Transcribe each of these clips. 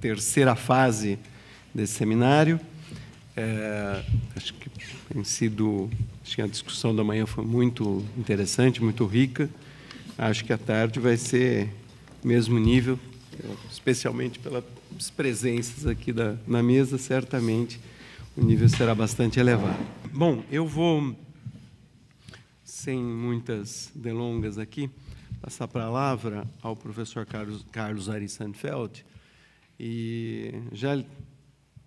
terceira fase desse seminário. É, acho que tem sido, acho que a discussão da manhã foi muito interessante, muito rica. Acho que a tarde vai ser mesmo nível, especialmente pelas presenças aqui da, na mesa, certamente o nível será bastante elevado. Bom, eu vou, sem muitas delongas aqui, passar a palavra ao professor Carlos, Carlos Ari Sandfeld, e já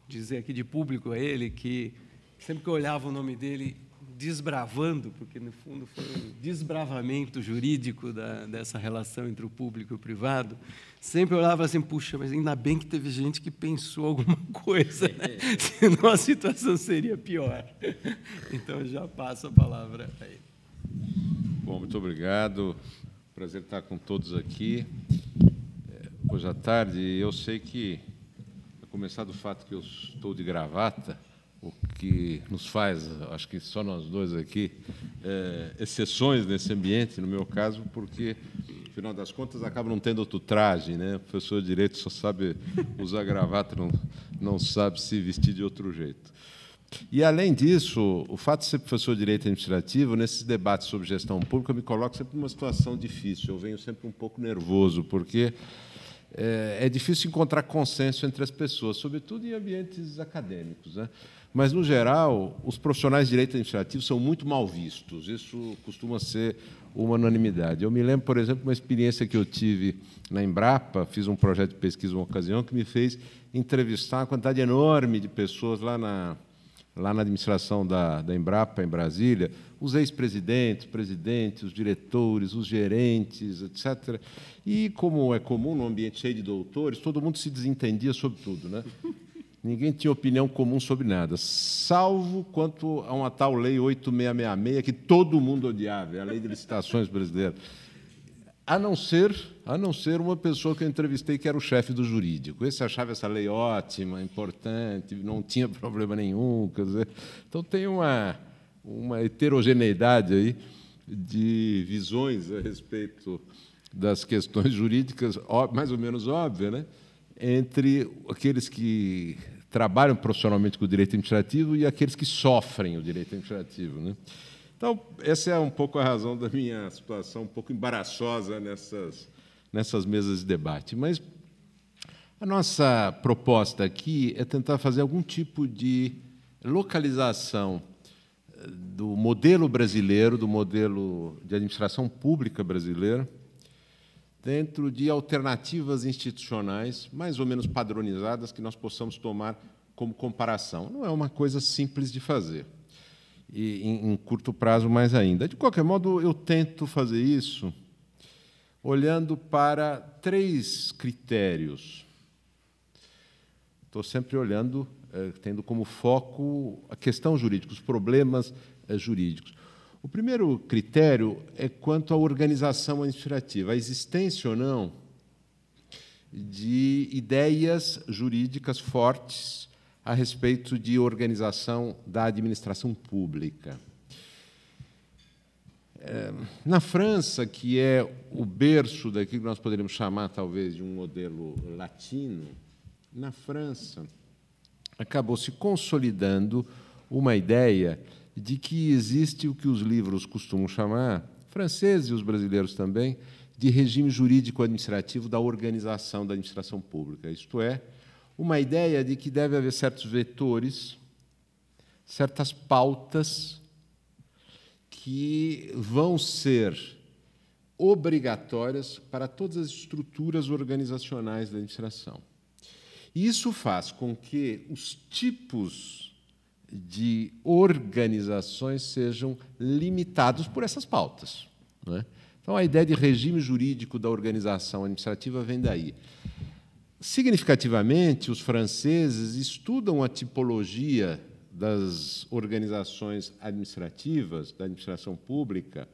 dizer aqui de público a ele que sempre que eu olhava o nome dele desbravando, porque no fundo foi um desbravamento jurídico da, dessa relação entre o público e o privado, sempre olhava assim, puxa, mas ainda bem que teve gente que pensou alguma coisa, né? É. senão a situação seria pior. Então já passo a palavra a ele. Bom, muito obrigado. Prazer estar com todos aqui hoje à tarde, eu sei que, a começar do fato que eu estou de gravata, o que nos faz, acho que só nós dois aqui, é, exceções nesse ambiente, no meu caso, porque, afinal das contas, acaba não tendo outro traje. Né? O professor de Direito só sabe usar gravata, não, não sabe se vestir de outro jeito. E, além disso, o fato de ser professor de Direito Administrativo, nesses debates sobre gestão pública, me coloca sempre numa situação difícil. Eu venho sempre um pouco nervoso, porque é, é, difícil encontrar consenso entre as pessoas, sobretudo em ambientes acadêmicos. Né? Mas, no geral, os profissionais de direito administrativo são muito mal vistos, isso costuma ser uma unanimidade. Eu me lembro, por exemplo, de uma experiência que eu tive na Embrapa, fiz um projeto de pesquisa uma ocasião, que me fez entrevistar uma quantidade enorme de pessoas lá na, lá na administração da, da Embrapa, em Brasília, os ex-presidentes, presidentes, os diretores, os gerentes, etc. E, como é comum no ambiente cheio de doutores, todo mundo se desentendia sobre tudo, né? Ninguém tinha opinião comum sobre nada, salvo quanto a uma tal lei 8666 que todo mundo odiava, é a lei de licitações brasileira a não ser a não ser uma pessoa que eu entrevistei que era o chefe do jurídico. Esse achava essa lei ótima, importante, não tinha problema nenhum. Quer dizer, então tem uma, uma heterogeneidade aí de visões a respeito das questões jurídicas, mais ou menos óbvia, né? entre aqueles que trabalham profissionalmente com o direito administrativo e aqueles que sofrem o direito administrativo. Né? Então, essa é um pouco a razão da minha situação um pouco embaraçosa nessas, nessas mesas de debate. Mas a nossa proposta aqui é tentar fazer algum tipo de localização eh, do modelo brasileiro, do modelo de administração pública brasileira, dentro de alternativas institucionais mais ou menos padronizadas que nós possamos tomar como comparação. Não é uma coisa simples de fazer e em, em curto prazo mais ainda. De qualquer modo, eu tento fazer isso olhando para três critérios. Estou sempre olhando, eh, tendo como foco a questão jurídica, os problemas eh, jurídicos. O primeiro critério é quanto à organização administrativa, a existência ou não de ideias jurídicas fortes a respeito de organização da administração pública. É, na França, que é o berço daquilo que nós poderíamos chamar, talvez, de um modelo latino, na França acabou se consolidando uma ideia de que existe o que os livros costumam chamar, franceses e os brasileiros também, de regime jurídico administrativo da organização da administração pública. Isto é, uma ideia de que deve haver certos vetores, certas pautas que vão ser obrigatórias para todas as estruturas organizacionais da administração. E isso faz com que os tipos de organizações sejam limitados por essas pautas. É? Então, a ideia de regime jurídico da organização administrativa vem daí. Significativamente, os franceses estudam a tipologia das organizações administrativas, da administração pública,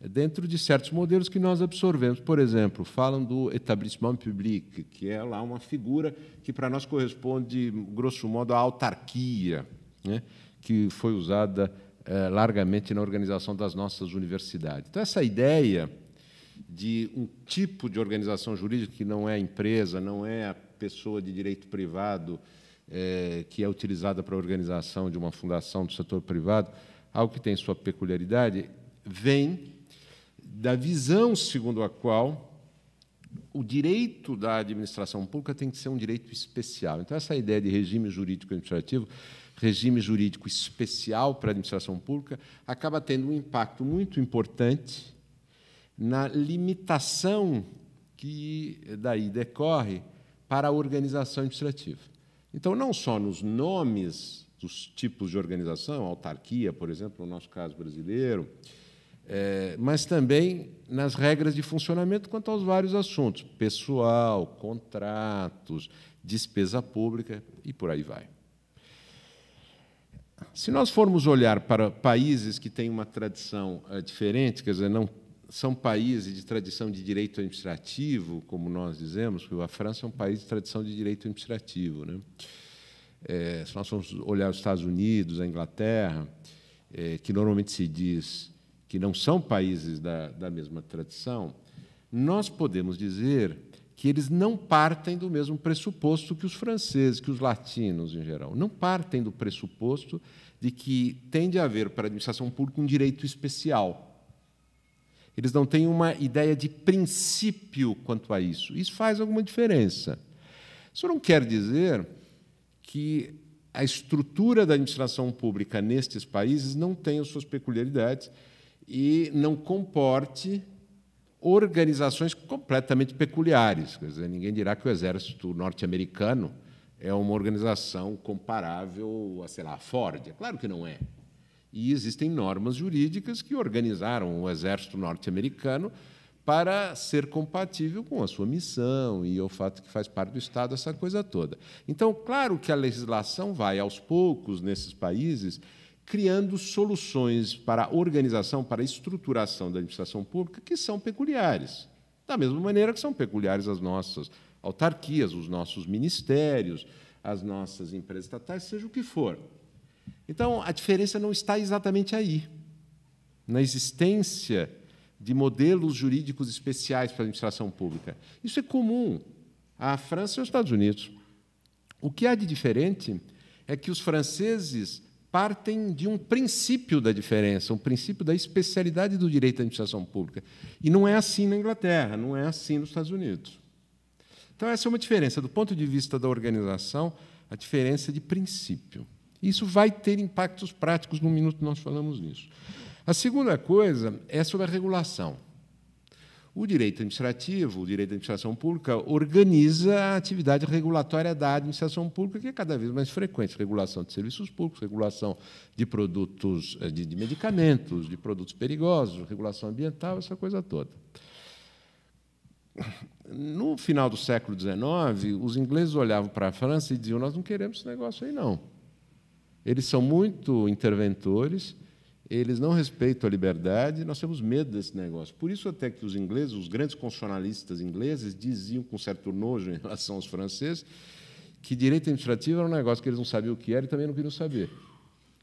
dentro de certos modelos que nós absorvemos. Por exemplo, falam do établissement public, que é lá uma figura que para nós corresponde, grosso modo, à autarquia, né? que foi usada eh, largamente na organização das nossas universidades. Então, essa ideia de um tipo de organização jurídica que não é a empresa, não é a pessoa de direito privado é, que é utilizada para a organização de uma fundação do setor privado, algo que tem sua peculiaridade, vem da visão segundo a qual o direito da administração pública tem que ser um direito especial. Então, essa ideia de regime jurídico administrativo, regime jurídico especial para a administração pública, acaba tendo um impacto muito importante na limitação que daí decorre para a organização administrativa. Então, não só nos nomes dos tipos de organização, autarquia, por exemplo, no nosso caso brasileiro, é, mas também nas regras de funcionamento quanto aos vários assuntos: pessoal, contratos, despesa pública e por aí vai. Se nós formos olhar para países que têm uma tradição eh, diferente, quer dizer, não são países de tradição de direito administrativo, como nós dizemos, porque a França é um país de tradição de direito administrativo. Né? É, se nós formos olhar os Estados Unidos, a Inglaterra, é, que normalmente se diz que não são países da, da mesma tradição, nós podemos dizer que eles não partem do mesmo pressuposto que os franceses, que os latinos em geral. Não partem do pressuposto de que tem de haver para a administração pública um direito especial eles não têm uma ideia de princípio quanto a isso. Isso faz alguma diferença. Isso não quer dizer que a estrutura da administração pública nestes países não tenha suas peculiaridades e não comporte organizações completamente peculiares. Quer dizer, ninguém dirá que o exército norte-americano é uma organização comparável a, sei lá, a Ford. É claro que não é. E existem normas jurídicas que organizaram o exército norte-americano para ser compatível com a sua missão e o fato que faz parte do Estado, essa coisa toda. Então, claro que a legislação vai, aos poucos, nesses países, criando soluções para a organização, para a estruturação da administração pública que são peculiares. Da mesma maneira que são peculiares as nossas autarquias, os nossos ministérios, as nossas empresas estatais, seja o que for. Então, a diferença não está exatamente aí, na existência de modelos jurídicos especiais para a administração pública. Isso é comum à França e aos Estados Unidos. O que há de diferente é que os franceses partem de um princípio da diferença, um princípio da especialidade do direito à administração pública. E não é assim na Inglaterra, não é assim nos Estados Unidos. Então, essa é uma diferença. Do ponto de vista da organização, a diferença é de princípio. Isso vai ter impactos práticos, num minuto nós falamos nisso. A segunda coisa é sobre a regulação. O direito administrativo, o direito da administração pública, organiza a atividade regulatória da administração pública, que é cada vez mais frequente regulação de serviços públicos, regulação de produtos, eh, de, de medicamentos, de produtos perigosos, regulação ambiental, essa coisa toda. No final do século XIX, os ingleses olhavam para a França e diziam: Nós não queremos esse negócio aí, não. Eles são muito interventores, eles não respeitam a liberdade, nós temos medo desse negócio. Por isso até que os ingleses, os grandes constitucionalistas ingleses, diziam com certo nojo em relação aos franceses que direito administrativo era um negócio que eles não sabiam o que era e também não queriam saber,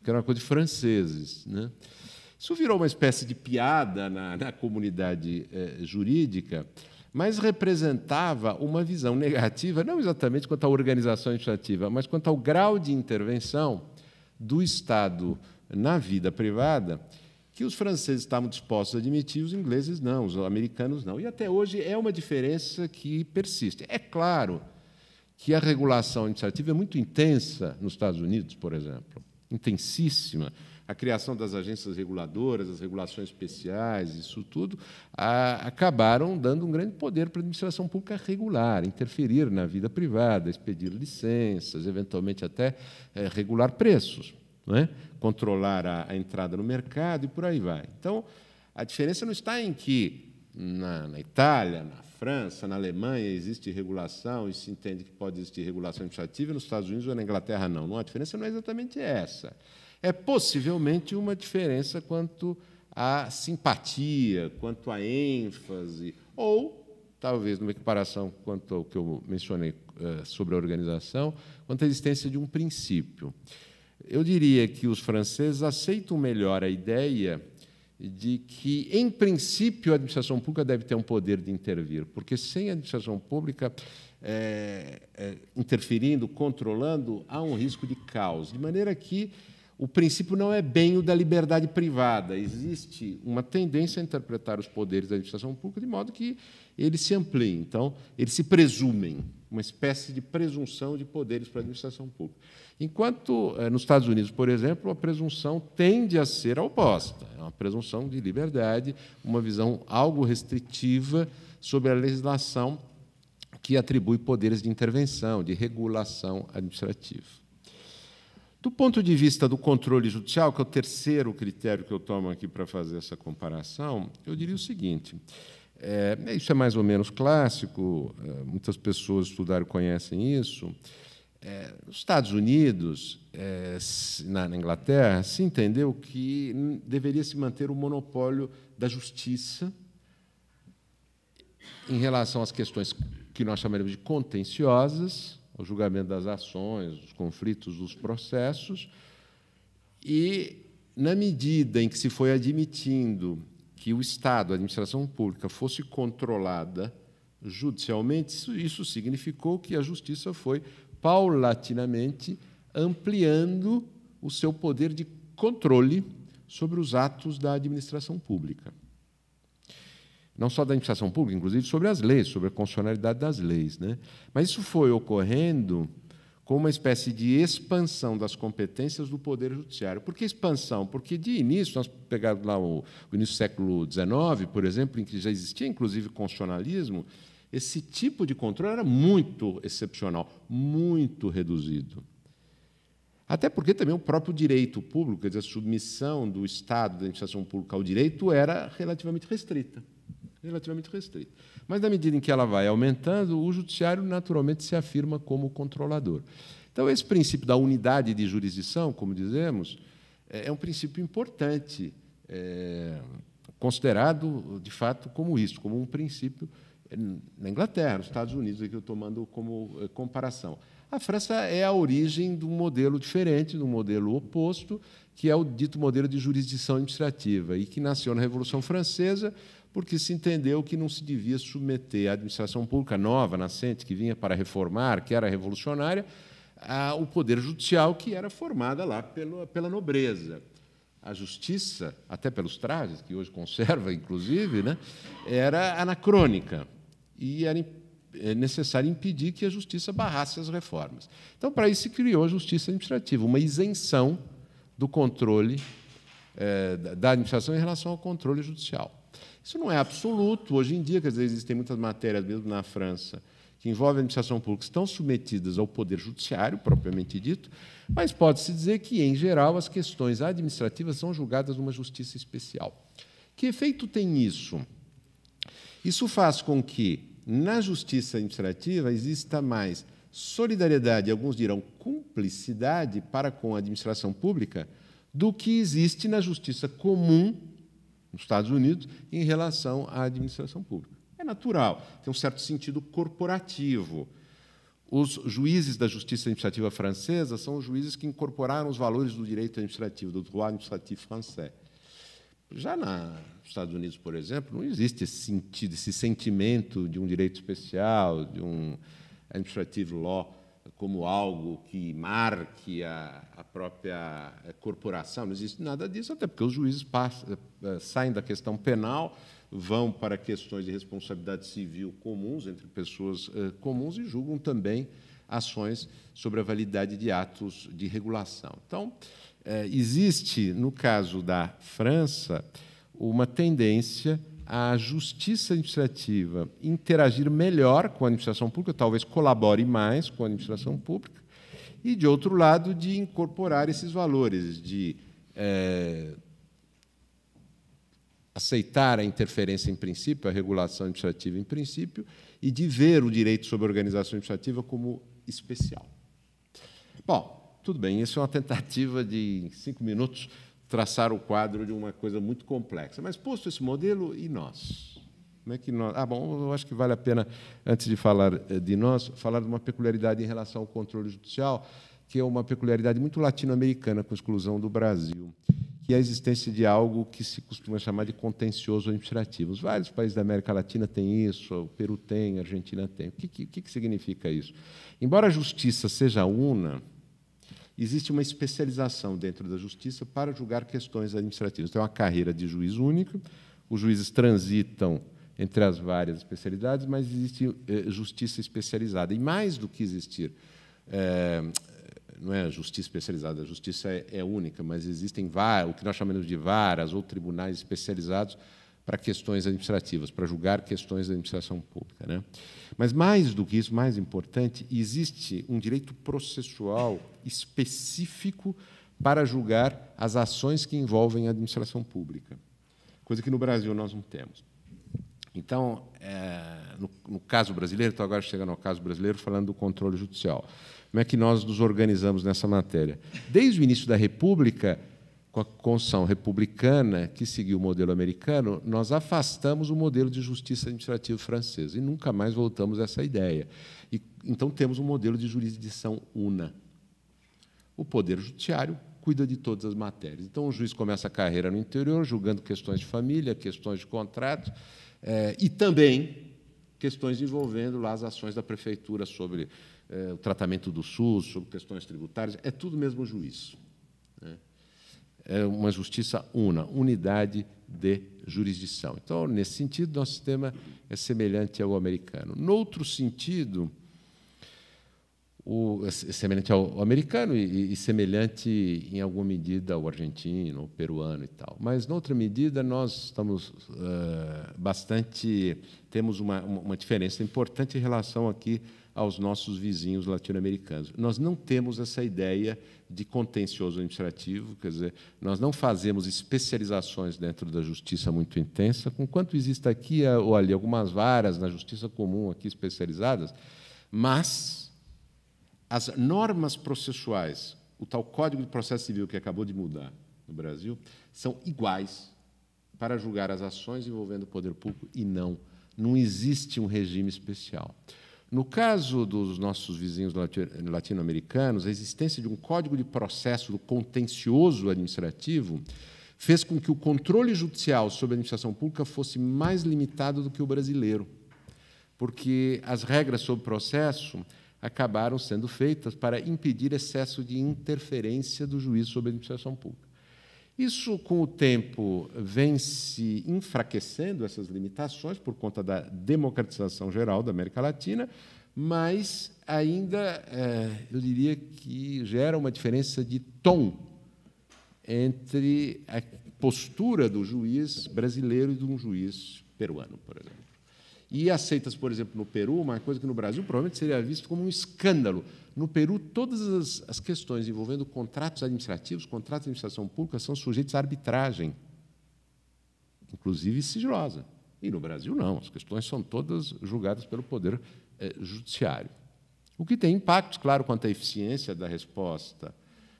que era uma coisa de franceses. Né? Isso virou uma espécie de piada na, na comunidade eh, jurídica, mas representava uma visão negativa, não exatamente quanto à organização administrativa, mas quanto ao grau de intervenção do Estado na vida privada que os franceses estavam dispostos a admitir, os ingleses não, os americanos não. E até hoje é uma diferença que persiste. É claro que a regulação administrativa é muito intensa nos Estados Unidos, por exemplo, intensíssima a criação das agências reguladoras, as regulações especiais, isso tudo, a, acabaram dando um grande poder para a administração pública regular, interferir na vida privada, expedir licenças, eventualmente até é, regular preços, é? controlar a, a entrada no mercado e por aí vai. Então, a diferença não está em que na, na, Itália, na França, na Alemanha existe regulação e se entende que pode existir regulação administrativa, nos Estados Unidos ou na Inglaterra não. não a diferença não é exatamente essa é possivelmente uma diferença quanto à simpatia, quanto à ênfase, ou, talvez, numa equiparação quanto ao que eu mencionei eh, sobre a organização, quanto à existência de um princípio. Eu diria que os franceses aceitam melhor a ideia de que, em princípio, a administração pública deve ter um poder de intervir, porque sem a administração pública é, é, interferindo, controlando, há um risco de caos. De maneira que o princípio não é bem o da liberdade privada. Existe uma tendência a interpretar os poderes da administração pública de modo que eles se ampliem. Então, eles se presumem, uma espécie de presunção de poderes para a administração pública. Enquanto eh, nos Estados Unidos, por exemplo, a presunção tende a ser a oposta. É uma presunção de liberdade, uma visão algo restritiva sobre a legislação que atribui poderes de intervenção, de regulação administrativa. Do ponto de vista do controle judicial, que é o terceiro critério que eu tomo aqui para fazer essa comparação, eu diria o seguinte: é, isso é mais ou menos clássico, é, muitas pessoas estudaram conhecem isso. É, nos Estados Unidos, é, na, na Inglaterra, se entendeu que deveria se manter o monopólio da justiça em relação às questões que nós chamaremos de contenciosas o julgamento das ações, os conflitos dos processos, e na medida em que se foi admitindo que o Estado, a administração pública, fosse controlada judicialmente, isso, isso significou que a justiça foi paulatinamente ampliando o seu poder de controle sobre os atos da administração pública não só da administração pública, inclusive sobre as leis, sobre a constitucionalidade das leis. Né? Mas isso foi ocorrendo com uma espécie de expansão das competências do Poder Judiciário. Por que expansão? Porque, de início, nós pegamos lá o, o início do século XIX, por exemplo, em que já existia, inclusive, constitucionalismo, esse tipo de controle era muito excepcional, muito reduzido. Até porque também o próprio direito público, quer dizer, a submissão do Estado, da administração pública ao direito, era relativamente restrita relativamente restrito. Mas, na medida em que ela vai aumentando, o judiciário naturalmente se afirma como controlador. Então, esse princípio da unidade de jurisdição, como dizemos, é, é um princípio importante, é, considerado, de fato, como isso, como um princípio é, na Inglaterra, nos Estados Unidos, é que eu estou tomando como comparação. A França é a origem de um modelo diferente, de um modelo oposto, que é o dito modelo de jurisdição administrativa, e que nasceu na Revolução Francesa porque se entendeu que não se devia submeter a administração pública nova, nascente, que vinha para reformar, que era revolucionária, ao poder judicial, que era formada lá pela nobreza a justiça, até pelos trajes, que hoje conserva, inclusive, né, era anacrônica. E era é necessário impedir que a justiça barrasse as reformas. Então, para isso se criou a justiça administrativa, uma isenção do controle é, da administração em relação ao controle judicial. Isso não é absoluto. Hoje em dia, quer dizer, existem muitas matérias, mesmo na França, que envolvem a administração pública, estão submetidas ao poder judiciário, propriamente dito, mas pode-se dizer que, em geral, as questões administrativas são julgadas numa justiça especial. Que efeito tem isso? Isso faz com que na justiça administrativa exista mais solidariedade, alguns dirão cumplicidade para com a administração pública, do que existe na justiça comum nos Estados Unidos em relação à administração pública. É natural, tem um certo sentido corporativo. Os juízes da justiça administrativa francesa são os juízes que incorporaram os valores do direito administrativo, do droit administratif français. Já na, nos Estados Unidos, por exemplo, não existe esse sentido, esse sentimento de um direito especial, de um administrative law como algo que marque a, a própria eh, corporação. Não existe nada disso, até porque os juízes passam, eh, eh, saem da questão penal, vão para questões de responsabilidade civil comuns entre pessoas comuns e julgam também ações sobre a validade de atos de regulação. Então, é, existe, no caso da França, uma tendência a justiça administrativa interagir melhor com a administração pública, talvez colabore mais com a administração pública, e, de outro lado, de incorporar esses valores, de é, aceitar a interferência em princípio, a regulação administrativa em princípio, e de ver o direito sobre a organização administrativa como especial. Bom, tudo bem, isso é uma tentativa de, em cinco minutos, traçar o quadro de uma coisa muito complexa. Mas, posto esse modelo, e nós? Como é que nós... Ah, bom, eu acho que vale a pena, antes de falar eh, de nós, falar de uma peculiaridade em relação ao controle judicial, que é uma peculiaridade muito latino-americana, com exclusão do Brasil, e a existência de algo que se costuma chamar de contencioso administrativo. Os vários países da América Latina têm isso, o Peru tem, a Argentina tem. O que, que, que significa isso? Embora a justiça seja una, existe uma especialização dentro da justiça para julgar questões administrativas. Tem então, é uma carreira de juiz único, os juízes transitam entre as várias especialidades, mas existe eh, justiça especializada. E mais do que existir eh, não é a justiça especializada, a justiça é, é única, mas existem var, o que nós chamamos de varas ou tribunais especializados para questões administrativas, para julgar questões da administração pública. Né? Mas, mais do que isso, mais importante, existe um direito processual específico para julgar as ações que envolvem a administração pública, coisa que no Brasil nós não temos. Então, é, no, no, caso brasileiro, então agora chegando ao caso brasileiro, falando do controle judicial. Como é que nós nos organizamos nessa matéria? Desde o início da República, com a Constituição republicana, que seguiu o modelo americano, nós afastamos o modelo de justiça administrativa francesa e nunca mais voltamos a essa ideia. E, então, temos um modelo de jurisdição una. O Poder Judiciário cuida de todas as matérias. Então, o juiz começa a carreira no interior, julgando questões de família, questões de contrato é, e também questões envolvendo lá as ações da prefeitura sobre é, o tratamento do SUS, sobre questões tributárias, é tudo mesmo juiz. Né? É uma justiça una, unidade de jurisdição. Então, nesse sentido, nosso sistema é semelhante ao americano. outro sentido, o, é semelhante ao, americano e, e, semelhante, em alguma medida, ao argentino, ao peruano e tal. Mas, noutra medida, nós estamos uh, bastante. temos uma, uma diferença importante em relação aqui aos nossos vizinhos latino-americanos. Nós não temos essa ideia de contencioso administrativo, quer dizer, nós não fazemos especializações dentro da justiça muito intensa, enquanto existe aqui eh, ou ali algumas varas na justiça comum aqui especializadas, mas as normas processuais, o tal Código de Processo Civil que acabou de mudar no Brasil, são iguais para julgar as ações envolvendo o poder público e não, não existe um regime especial. No caso dos nossos vizinhos latino-americanos, a existência de um código de processo do contencioso administrativo fez com que o controle judicial sobre a administração pública fosse mais limitado do que o brasileiro, porque as regras sobre processo acabaram sendo feitas para impedir excesso de interferência do juiz sobre a administração pública. Isso, com o tempo, vem se enfraquecendo, essas limitações, por conta da democratização geral da América Latina, mas ainda, é, eu diria que gera uma diferença de tom entre a postura do juiz brasileiro e de um juiz peruano, por exemplo e aceitas, por exemplo, no Peru, uma coisa que no Brasil provavelmente seria visto como um escândalo. No Peru, todas as, as questões envolvendo contratos administrativos, contratos de administração pública, são sujeitos à arbitragem, inclusive sigilosa. E no Brasil, não. As questões são todas julgadas pelo Poder eh, Judiciário. O que tem impactos, claro, quanto à eficiência da resposta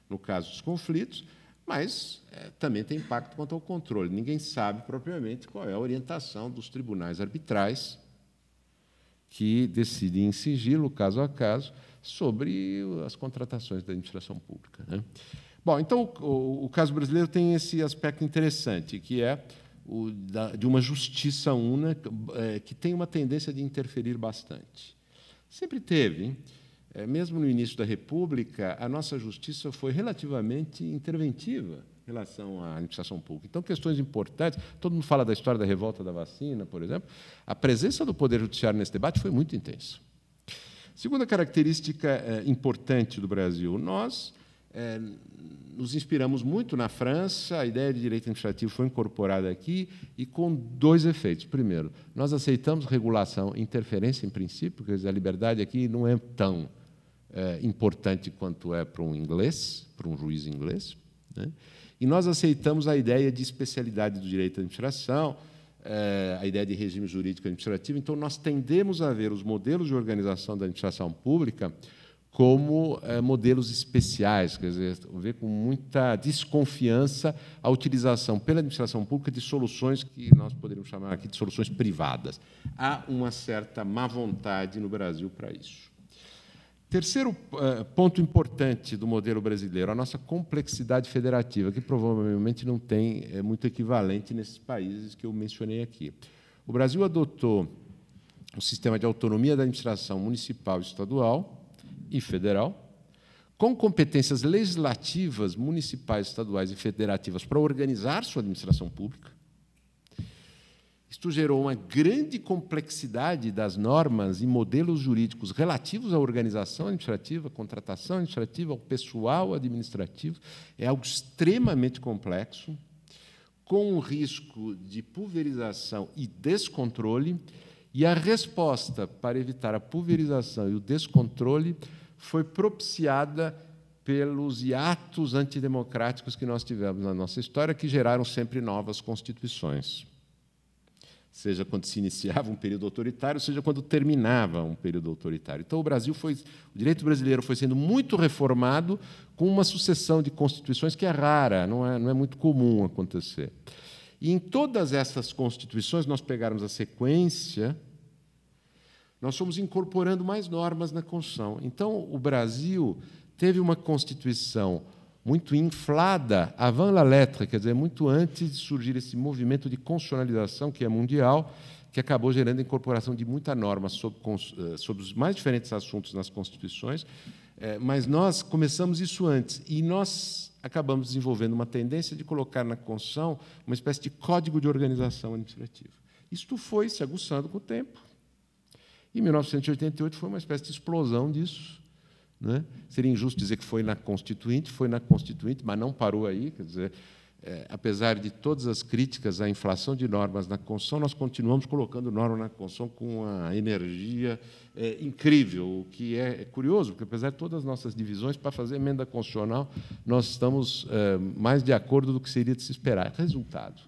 no caso dos conflitos, mas é, também tem impacto quanto ao controle. Ninguém sabe propriamente qual é a orientação dos tribunais arbitrais que decidem em sigilo, caso a caso, sobre as contratações da administração pública. Né? Bom, então o, o, caso brasileiro tem esse aspecto interessante, que é o da, de uma justiça una é, que tem uma tendência de interferir bastante. Sempre teve. Hein? é, mesmo no início da República, a nossa justiça foi relativamente interventiva em relação à administração pública. Então, questões importantes. Todo mundo fala da história da revolta da vacina, por exemplo. A presença do Poder Judiciário nesse debate foi muito intensa. Segunda característica é, importante do Brasil, nós é, nos inspiramos muito na França, a ideia de direito administrativo foi incorporada aqui e com dois efeitos. Primeiro, nós aceitamos regulação, interferência em princípio, quer dizer, a liberdade aqui não é tão é, importante quanto é para um inglês, para um juiz inglês. Né? E nós aceitamos a ideia de especialidade do direito à administração, é, a ideia de regime jurídico administrativo. Então, nós tendemos a ver os modelos de organização da administração pública como é, modelos especiais, quer dizer, ver com muita desconfiança a utilização pela administração pública de soluções que nós poderíamos chamar aqui de soluções privadas. Há uma certa má vontade no Brasil para isso. Terceiro eh, ponto importante do modelo brasileiro, a nossa complexidade federativa, que provavelmente não tem eh, muito equivalente nesses países que eu mencionei aqui. O Brasil adotou um sistema de autonomia da administração municipal, estadual e federal, com competências legislativas municipais, estaduais e federativas para organizar sua administração pública, isto gerou uma grande complexidade das normas e modelos jurídicos relativos à organização administrativa, contratação administrativa, ao pessoal administrativo. É algo extremamente complexo, com um risco de pulverização e descontrole. E a resposta para evitar a pulverização e o descontrole foi propiciada pelos hiatos antidemocráticos que nós tivemos na nossa história, que geraram sempre novas constituições seja quando se iniciava um período autoritário, seja quando terminava um período autoritário. Então o Brasil foi, o direito brasileiro foi sendo muito reformado com uma sucessão de constituições que é rara, não é, não é muito comum acontecer. E em todas essas constituições, nós pegarmos a sequência, nós fomos incorporando mais normas na Constituição. Então o Brasil teve uma constituição muito inflada, avant la lettre, quer dizer, muito antes de surgir esse movimento de constitucionalização que é mundial, que acabou gerando a incorporação de muita norma sobre, eh, sobre os mais diferentes assuntos nas constituições, eh, mas nós começamos isso antes e nós acabamos desenvolvendo uma tendência de colocar na Constituição uma espécie de código de organização administrativa. Isto foi se aguçando com o tempo. E 1988 foi uma espécie de explosão disso. Né? Seria injusto dizer que foi na Constituinte, foi na Constituinte, mas não parou aí. Quer dizer, é, apesar de todas as críticas à inflação de normas na Constituição, nós continuamos colocando norma na Constituição com uma energia é, incrível, o que é, é, curioso, porque apesar de todas as nossas divisões, para fazer emenda constitucional, nós estamos é, mais de acordo do que seria de se esperar. Resultado: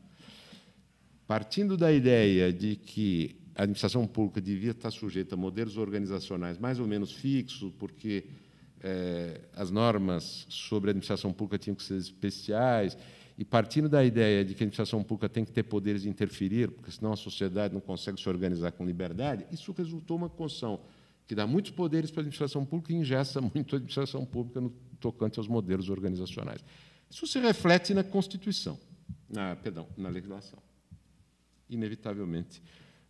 partindo da ideia de que a administração pública devia estar sujeita a modelos organizacionais mais ou menos fixos, porque é, as normas sobre a administração pública tinham que ser especiais. E partindo da ideia de que a administração pública tem que ter poderes de interferir, porque senão a sociedade não consegue se organizar com liberdade, isso resultou uma construção que dá muitos poderes para a administração pública e ingesta muito a administração pública no tocante aos modelos organizacionais. Isso se reflete na Constituição, na, perdão, na legislação. Inevitavelmente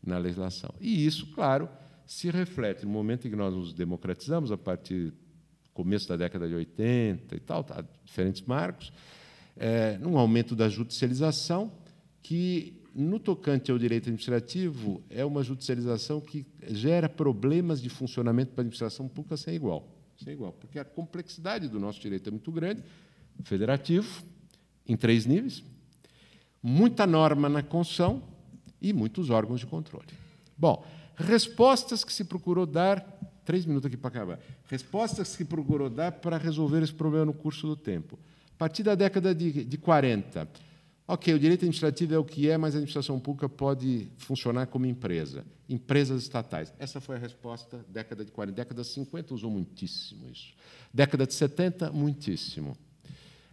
na legislação. E isso, claro, se reflete no momento em que nós nos democratizamos, a partir do começo da década de 80 e tal, tá, diferentes marcos, é, num aumento da judicialização, que, no tocante ao direito administrativo, é uma judicialização que gera problemas de funcionamento para a administração pública sem igual. Sem igual, porque a complexidade do nosso direito é muito grande, federativo, em três níveis, muita norma na conção e muitos órgãos de controle. Bom, respostas que se procurou dar. Três minutos aqui para acabar. Respostas que se procurou dar para resolver esse problema no curso do tempo. A partir da década de, de 40, Ok, o direito administrativo é o que é, mas a administração pública pode funcionar como empresa, empresas estatais. Essa foi a resposta, década de 40. Década de 50 usou muitíssimo isso. Década de 70, muitíssimo.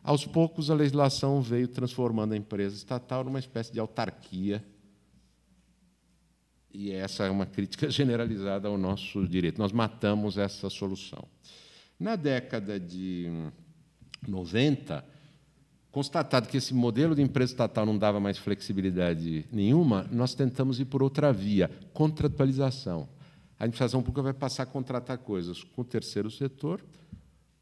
Aos poucos, a legislação veio transformando a empresa estatal numa espécie de autarquia e essa é uma crítica generalizada ao nosso direito. Nós matamos essa solução. Na década de 90, constatado que esse modelo de empresa estatal não dava mais flexibilidade nenhuma, nós tentamos ir por outra via, contratualização. A administração pública vai passar a contratar coisas com o terceiro setor,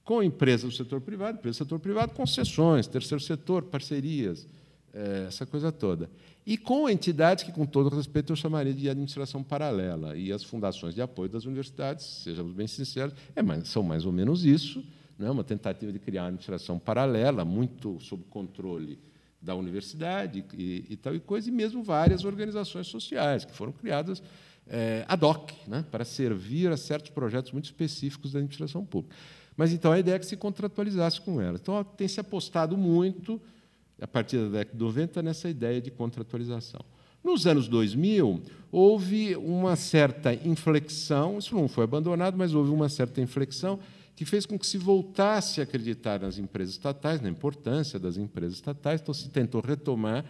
com empresas do setor privado, empresas do setor privado, concessões, terceiro setor, parcerias. É, essa coisa toda. E com entidades que, com todo respeito, eu chamaria de administração paralela. E as fundações de apoio das universidades, sejamos bem sinceros, é mais, são mais ou menos isso, né? uma tentativa de criar uma administração paralela, muito sob controle da universidade e, e tal e coisa, e mesmo várias organizações sociais que foram criadas é, ad hoc, né? para servir a certos projetos muito específicos da administração pública. Mas, então, a ideia é que se contratualizasse com ela. Então, tem se apostado muito a partir da década de 90, nessa ideia de contratualização. Nos anos 2000, houve uma certa inflexão, isso não foi abandonado, mas houve uma certa inflexão que fez com que se voltasse a acreditar nas empresas estatais, na importância das empresas estatais, então se tentou retomar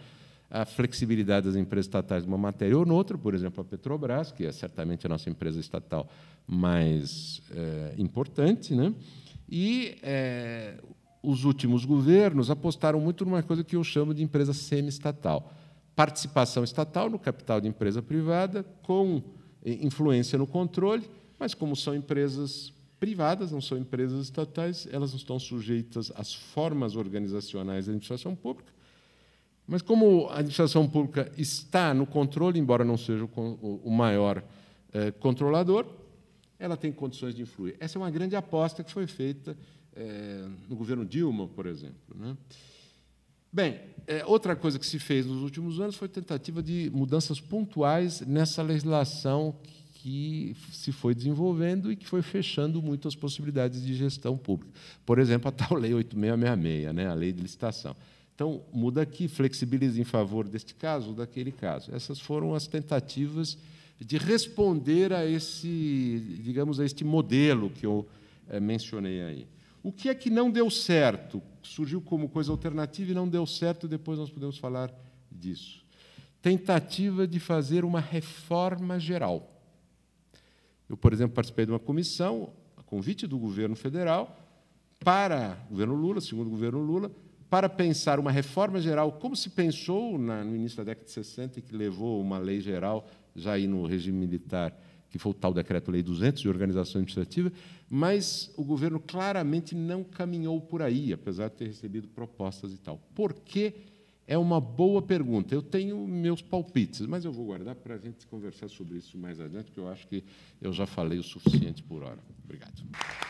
a flexibilidade das empresas estatais numa matéria ou noutra, por exemplo, a Petrobras, que é certamente a nossa empresa estatal mais é, importante, né? e é, os últimos governos apostaram muito numa coisa que eu chamo de empresa semi-estatal. Participação estatal no capital de empresa privada, com eh, influência no controle, mas como são empresas privadas, não são empresas estatais, elas não estão sujeitas às formas organizacionais da administração pública. Mas como a administração pública está no controle, embora não seja o maior eh, controlador, ela tem condições de influir. Essa é uma grande aposta que foi feita é, no governo Dilma, por exemplo. Né? Bem, é, outra coisa que se fez nos últimos anos foi tentativa de mudanças pontuais nessa legislação que se foi desenvolvendo e que foi fechando muito as possibilidades de gestão pública. Por exemplo, a tal Lei 8666, né, a Lei de Licitação. Então, muda aqui, flexibiliza em favor deste caso, ou daquele caso. Essas foram as tentativas de responder a esse, digamos, a este modelo que eu é, mencionei aí. O que é que não deu certo? Surgiu como coisa alternativa e não deu certo, depois nós podemos falar disso. Tentativa de fazer uma reforma geral. Eu, por exemplo, participei de uma comissão, a convite do governo federal, para o governo Lula, segundo o governo Lula, para pensar uma reforma geral, como se pensou na, no início da década de 60, que levou uma lei geral já aí no regime militar que foi o tal Decreto-Lei 200 de organização administrativa, mas o governo claramente não caminhou por aí, apesar de ter recebido propostas e tal. Por que é uma boa pergunta. Eu tenho meus palpites, mas eu vou guardar para a gente conversar sobre isso mais adiante, porque eu acho que eu já falei o suficiente por hora. Obrigado.